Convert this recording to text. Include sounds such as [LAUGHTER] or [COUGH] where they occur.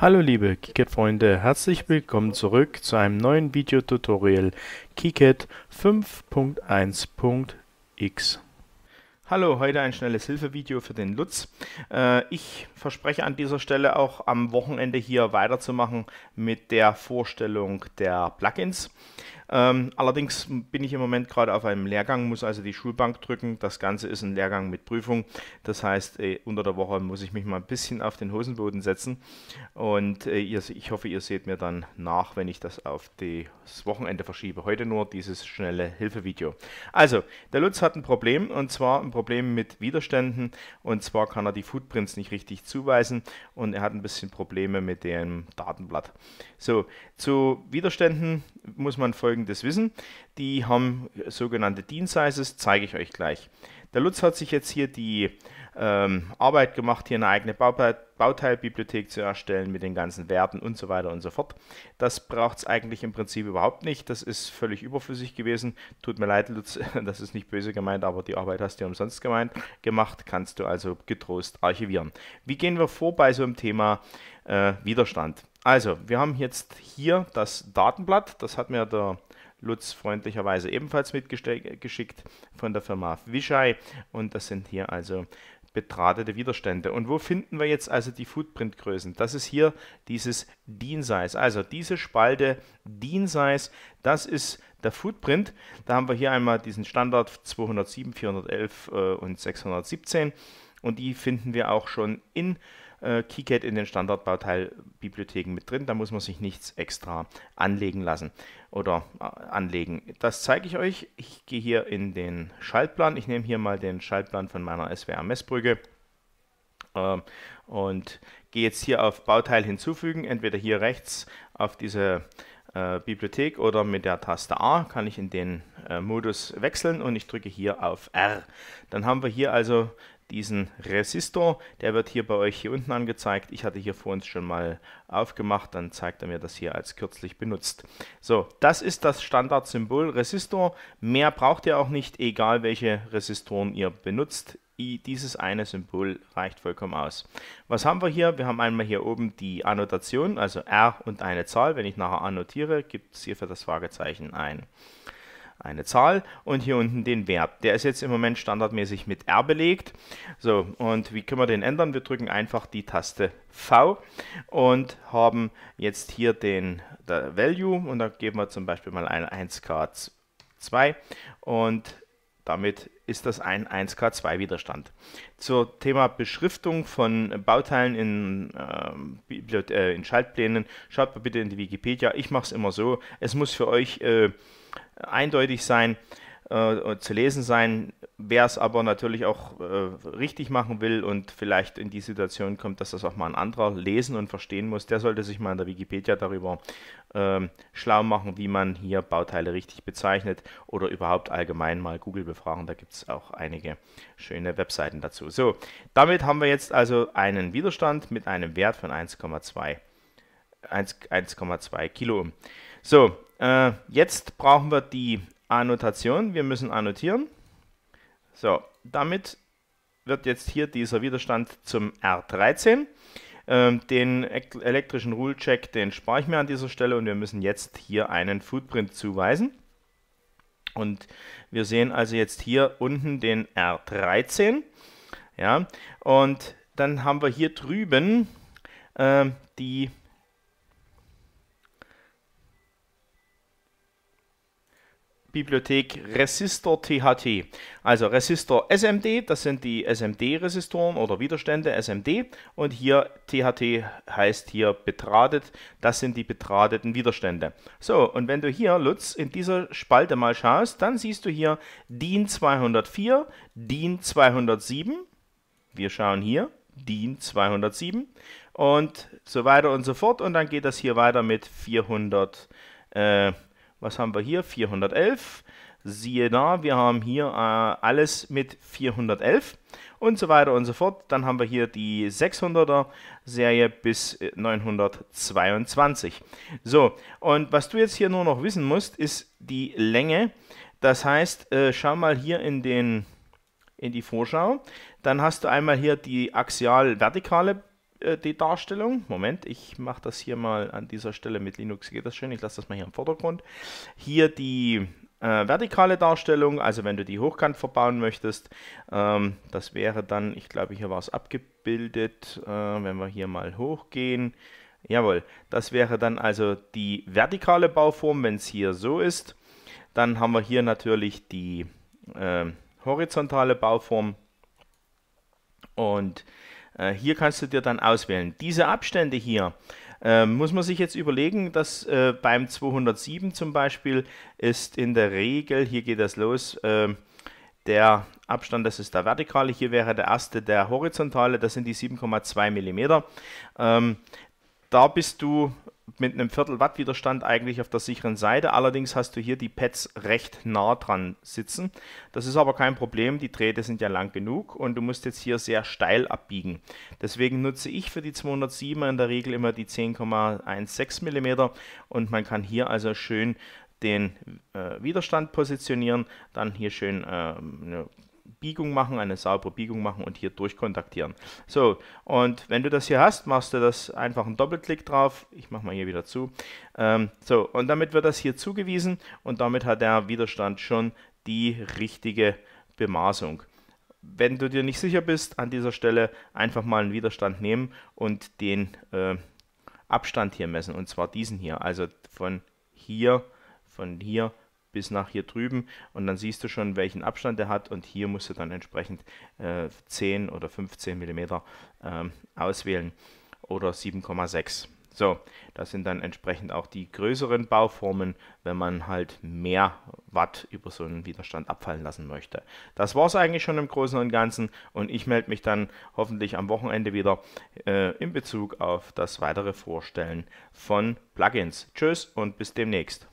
Hallo liebe KiCad-Freunde, herzlich willkommen zurück zu einem neuen Videotutorial KiCad 5.1.x. Hallo, heute ein schnelles Hilfevideo für den Lutz. Äh, ich verspreche an dieser Stelle auch am Wochenende hier weiterzumachen mit der Vorstellung der Plugins. Ähm, allerdings bin ich im Moment gerade auf einem Lehrgang, muss also die Schulbank drücken. Das Ganze ist ein Lehrgang mit Prüfung. Das heißt, äh, unter der Woche muss ich mich mal ein bisschen auf den Hosenboden setzen. Und äh, ihr, ich hoffe, ihr seht mir dann nach, wenn ich das auf das Wochenende verschiebe. Heute nur dieses schnelle Hilfevideo. Also, der Lutz hat ein Problem und zwar ein Problem mit Widerständen. Und zwar kann er die Footprints nicht richtig zuweisen und er hat ein bisschen Probleme mit dem Datenblatt. So, zu Widerständen muss man folgendes folgendes wissen. Die haben sogenannte Dean Sizes, zeige ich euch gleich. Der Lutz hat sich jetzt hier die ähm, Arbeit gemacht, hier eine eigene Bauteilbibliothek zu erstellen mit den ganzen Werten und so weiter und so fort. Das braucht es eigentlich im Prinzip überhaupt nicht. Das ist völlig überflüssig gewesen. Tut mir leid, Lutz, [LAUGHS] das ist nicht böse gemeint, aber die Arbeit hast du umsonst gemeint, gemacht. Kannst du also getrost archivieren. Wie gehen wir vor bei so einem Thema äh, Widerstand? Also, wir haben jetzt hier das Datenblatt, das hat mir der Lutz freundlicherweise ebenfalls mitgeschickt von der Firma Vishai. und das sind hier also betratete Widerstände. Und wo finden wir jetzt also die Footprint-Größen? Das ist hier dieses DIN-Size. Also diese Spalte DIN-Size, das ist der Footprint. Da haben wir hier einmal diesen Standard 207, 411 äh, und 617 und die finden wir auch schon in äh, äh, KiCad in den Standardbauteilbibliotheken mit drin. Da muss man sich nichts extra anlegen lassen oder äh, anlegen. Das zeige ich euch. Ich gehe hier in den Schaltplan. Ich nehme hier mal den Schaltplan von meiner SWR-Messbrücke äh, und gehe jetzt hier auf Bauteil hinzufügen. Entweder hier rechts auf diese äh, Bibliothek oder mit der Taste A kann ich in den äh, Modus wechseln und ich drücke hier auf R. Dann haben wir hier also diesen Resistor. Der wird hier bei euch hier unten angezeigt. Ich hatte hier vor uns schon mal aufgemacht, dann zeigt er mir das hier als kürzlich benutzt. So, das ist das Standardsymbol Resistor. Mehr braucht ihr auch nicht, egal welche Resistoren ihr benutzt. Dieses eine Symbol reicht vollkommen aus. Was haben wir hier? Wir haben einmal hier oben die Annotation, also R und eine Zahl. Wenn ich nachher annotiere, gibt es hier für das Fragezeichen ein eine Zahl und hier unten den Wert. Der ist jetzt im Moment standardmäßig mit R belegt. So, und wie können wir den ändern? Wir drücken einfach die Taste V und haben jetzt hier den Value und da geben wir zum Beispiel mal ein 1K2 und damit ist das ein 1K2-Widerstand. Zur Thema Beschriftung von Bauteilen in, ähm, äh, in Schaltplänen, schaut mal bitte in die Wikipedia. Ich mache es immer so. Es muss für euch äh, eindeutig sein. Äh, äh, zu lesen sein. Wer es aber natürlich auch äh, richtig machen will und vielleicht in die Situation kommt, dass das auch mal ein anderer lesen und verstehen muss, der sollte sich mal in der Wikipedia darüber äh, schlau machen, wie man hier Bauteile richtig bezeichnet oder überhaupt allgemein mal Google befragen. Da gibt es auch einige schöne Webseiten dazu. So, damit haben wir jetzt also einen Widerstand mit einem Wert von 1,2. 1,2 Kilo. So, äh, jetzt brauchen wir die Annotation, wir müssen annotieren. So, damit wird jetzt hier dieser Widerstand zum R13. Ähm, den elektrischen Rule-Check, den spare ich mir an dieser Stelle und wir müssen jetzt hier einen Footprint zuweisen. Und wir sehen also jetzt hier unten den R13. Ja, und dann haben wir hier drüben äh, die Bibliothek Resistor THT. Also Resistor SMD, das sind die SMD-Resistoren oder Widerstände SMD und hier THT heißt hier betradet, das sind die betradeten Widerstände. So, und wenn du hier, Lutz, in dieser Spalte mal schaust, dann siehst du hier DIN 204, DIN 207, wir schauen hier, DIN 207 und so weiter und so fort und dann geht das hier weiter mit 400, äh, was haben wir hier? 411. Siehe da, wir haben hier äh, alles mit 411 und so weiter und so fort. Dann haben wir hier die 600er Serie bis 922. Äh, so, und was du jetzt hier nur noch wissen musst, ist die Länge. Das heißt, äh, schau mal hier in den in die Vorschau. Dann hast du einmal hier die axial-vertikale äh, die Darstellung. Moment, ich mache das hier mal an dieser Stelle mit Linux. Geht das schön? Ich lasse das mal hier im Vordergrund. Hier die äh, vertikale Darstellung, also wenn du die hochkant verbauen möchtest, ähm, das wäre dann, ich glaube, hier war es abgebildet, äh, wenn wir hier mal hochgehen. Jawohl, das wäre dann also die vertikale Bauform, wenn es hier so ist. Dann haben wir hier natürlich die äh, horizontale Bauform und äh, hier kannst du dir dann auswählen. Diese Abstände hier äh, muss man sich jetzt überlegen, dass äh, beim 207 zum Beispiel ist in der Regel, hier geht das los, äh, der Abstand, das ist der vertikale, hier wäre der erste der horizontale, das sind die 7,2 mm. Ähm, da bist du mit einem Viertel Watt Widerstand eigentlich auf der sicheren Seite. Allerdings hast du hier die Pads recht nah dran sitzen. Das ist aber kein Problem, die Drähte sind ja lang genug und du musst jetzt hier sehr steil abbiegen. Deswegen nutze ich für die 207er in der Regel immer die 10,16 mm und man kann hier also schön den äh, Widerstand positionieren, dann hier schön äh, eine Biegung machen, eine saubere Biegung machen und hier durchkontaktieren. So, und wenn du das hier hast, machst du das einfach einen Doppelklick drauf. Ich mache mal hier wieder zu. Ähm, so, und damit wird das hier zugewiesen und damit hat der Widerstand schon die richtige Bemaßung. Wenn du dir nicht sicher bist, an dieser Stelle einfach mal einen Widerstand nehmen und den äh, Abstand hier messen, und zwar diesen hier, also von hier, von hier bis nach hier drüben und dann siehst du schon, welchen Abstand er hat und hier musst du dann entsprechend äh, 10 oder 15 mm ähm, auswählen oder 7,6. So, das sind dann entsprechend auch die größeren Bauformen, wenn man halt mehr Watt über so einen Widerstand abfallen lassen möchte. Das war es eigentlich schon im Großen und Ganzen und ich melde mich dann hoffentlich am Wochenende wieder äh, in Bezug auf das weitere Vorstellen von Plugins. Tschüss und bis demnächst.